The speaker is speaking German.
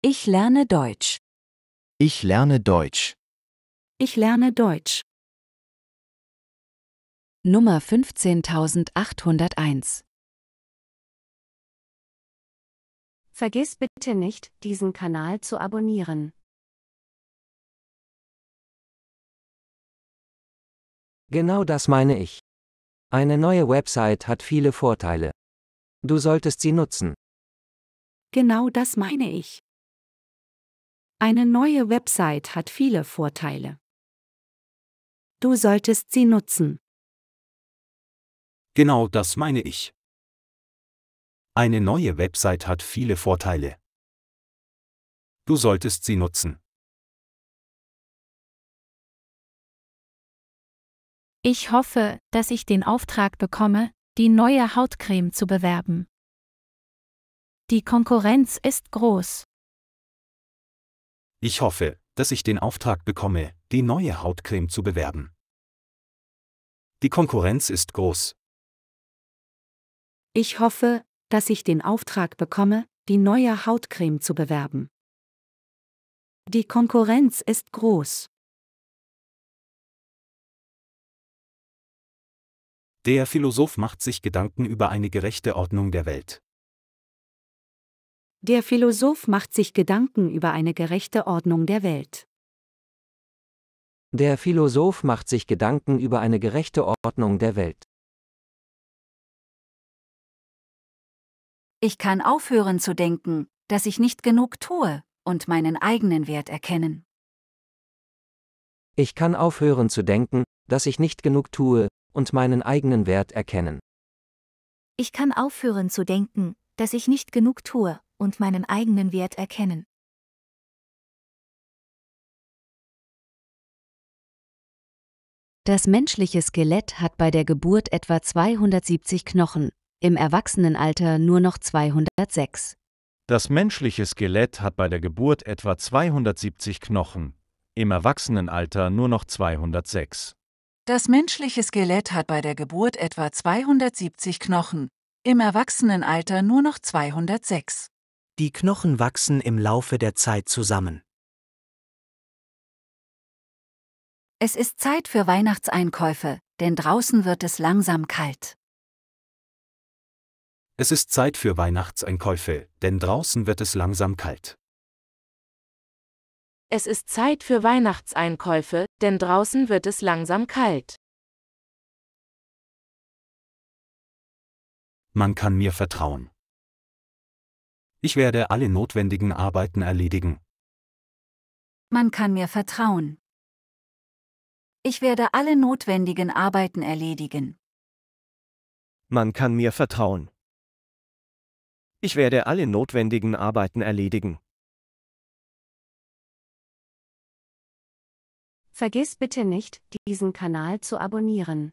Ich lerne Deutsch. Ich lerne Deutsch. Ich lerne Deutsch. Nummer 15801 Vergiss bitte nicht, diesen Kanal zu abonnieren. Genau das meine ich. Eine neue Website hat viele Vorteile. Du solltest sie nutzen. Genau das meine ich. Eine neue Website hat viele Vorteile. Du solltest sie nutzen. Genau das meine ich. Eine neue Website hat viele Vorteile. Du solltest sie nutzen. Ich hoffe, dass ich den Auftrag bekomme, die neue Hautcreme zu bewerben. Die Konkurrenz ist groß. Ich hoffe, dass ich den Auftrag bekomme, die neue Hautcreme zu bewerben. Die Konkurrenz ist groß. Ich hoffe, dass ich den Auftrag bekomme, die neue Hautcreme zu bewerben. Die Konkurrenz ist groß. Der Philosoph macht sich Gedanken über eine gerechte Ordnung der Welt. Der Philosoph macht sich Gedanken über eine gerechte Ordnung der Welt. Der Philosoph macht sich Gedanken über eine gerechte Ordnung der Welt. Ich kann aufhören zu denken, dass ich nicht genug tue und meinen eigenen Wert erkennen. Ich kann aufhören zu denken, dass ich nicht genug tue und meinen eigenen Wert erkennen. Ich kann aufhören zu denken, dass ich nicht genug tue und meinen eigenen Wert erkennen. Das menschliche Skelett hat bei der Geburt etwa 270 Knochen, im Erwachsenenalter nur noch 206. Das menschliche Skelett hat bei der Geburt etwa 270 Knochen, im Erwachsenenalter nur noch 206. Das menschliche Skelett hat bei der Geburt etwa 270 Knochen, im Erwachsenenalter nur noch 206. Die Knochen wachsen im Laufe der Zeit zusammen. Es ist Zeit für Weihnachtseinkäufe, denn draußen wird es langsam kalt. Es ist Zeit für Weihnachtseinkäufe, denn draußen wird es langsam kalt. Es ist Zeit für Weihnachtseinkäufe, denn draußen wird es langsam kalt. Man kann mir vertrauen. Ich werde alle notwendigen Arbeiten erledigen. Man kann mir vertrauen. Ich werde alle notwendigen Arbeiten erledigen. Man kann mir vertrauen. Ich werde alle notwendigen Arbeiten erledigen. Vergiss bitte nicht, diesen Kanal zu abonnieren.